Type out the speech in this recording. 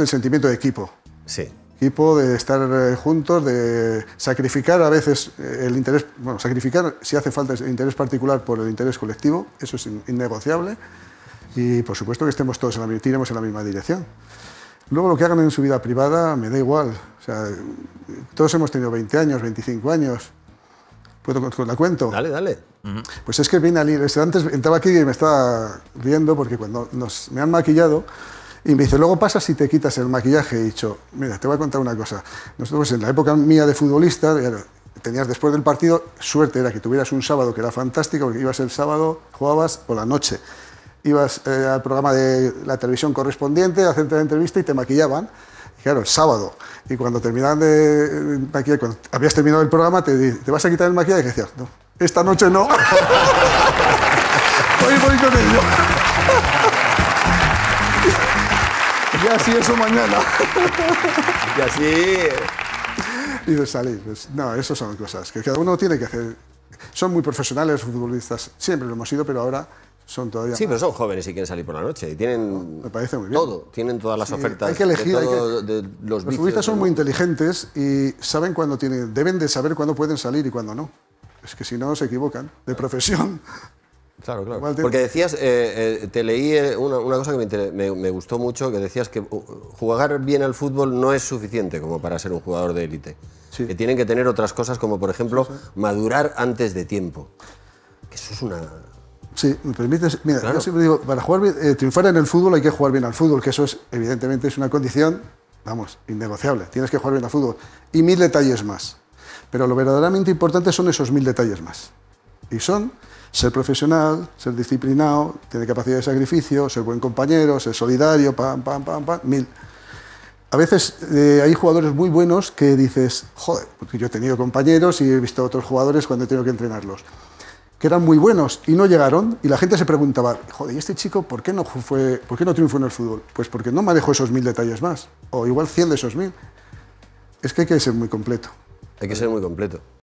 el sentimiento de equipo. Sí. Equipo de estar eh, juntos, de sacrificar a veces eh, el interés, bueno, sacrificar si hace falta el interés particular por el interés colectivo, eso es innegociable. Y por supuesto que estemos todos en la, tiremos en la misma dirección. Luego lo que hagan en su vida privada me da igual. O sea, todos hemos tenido 20 años, 25 años. ¿Puedo la cuento? Dale, dale. Pues es que vine al ir. Antes estaba aquí y me estaba riendo porque cuando nos, me han maquillado, y me dice, luego pasa si te quitas el maquillaje. He dicho, mira, te voy a contar una cosa. Nosotros en la época mía de futbolista, tenías después del partido, suerte era que tuvieras un sábado que era fantástico, porque ibas el sábado, jugabas por la noche. Ibas eh, al programa de la televisión correspondiente, hacerte la entrevista y te maquillaban. claro, el sábado. Y cuando terminaban de maquillar, cuando habías terminado el programa, te, te vas a quitar el maquillaje y decías, no, esta noche no. Hoy voy y así eso mañana. y así. Y de salir. Pues, no, eso son cosas que cada uno tiene que hacer. Son muy profesionales los futbolistas, siempre lo hemos sido, pero ahora son todavía. Sí, pero son jóvenes y quieren salir por la noche. Y tienen. Me parece muy bien. Todo, tienen todas las ofertas. Hay que elegir. De los, los futbolistas son muy inteligentes y saben cuándo tienen. Deben de saber cuándo pueden salir y cuándo no. Es que si no, se equivocan de profesión. Claro, claro. Porque decías, eh, eh, te leí eh, una, cosa que me, gustó mucho, que decías que uh, jugar bien al fútbol no es suficiente como para ser un jugador de élite. Que tienen que tener otras cosas como, por ejemplo, madurar antes de tiempo. Que eso es una... Sí, me permites, mira, yo siempre digo, para jugar triunfar en el fútbol hay que jugar bien al fútbol, que eso es, evidentemente, es una condición, vamos, innegociable. Tienes que jugar bien al fútbol. Y mil detalles más. Pero lo verdaderamente importante son esos mil detalles más. Y son ser profesional, ser disciplinado, tener capacidad de sacrificio, ser buen compañero, ser solidario, pam, pam, pam, pam, mil. A veces eh, hay jugadores muy buenos que dices, joder, porque yo he tenido compañeros y he visto a otros jugadores cuando he tenido que entrenarlos, que eran muy buenos y no llegaron, y la gente se preguntaba, joder, ¿y este chico por qué no, fue, por qué no triunfó en el fútbol? Pues porque no manejó esos mil detalles más, o igual cien de esos mil. Es que hay que ser muy completo. Hay que ser muy completo.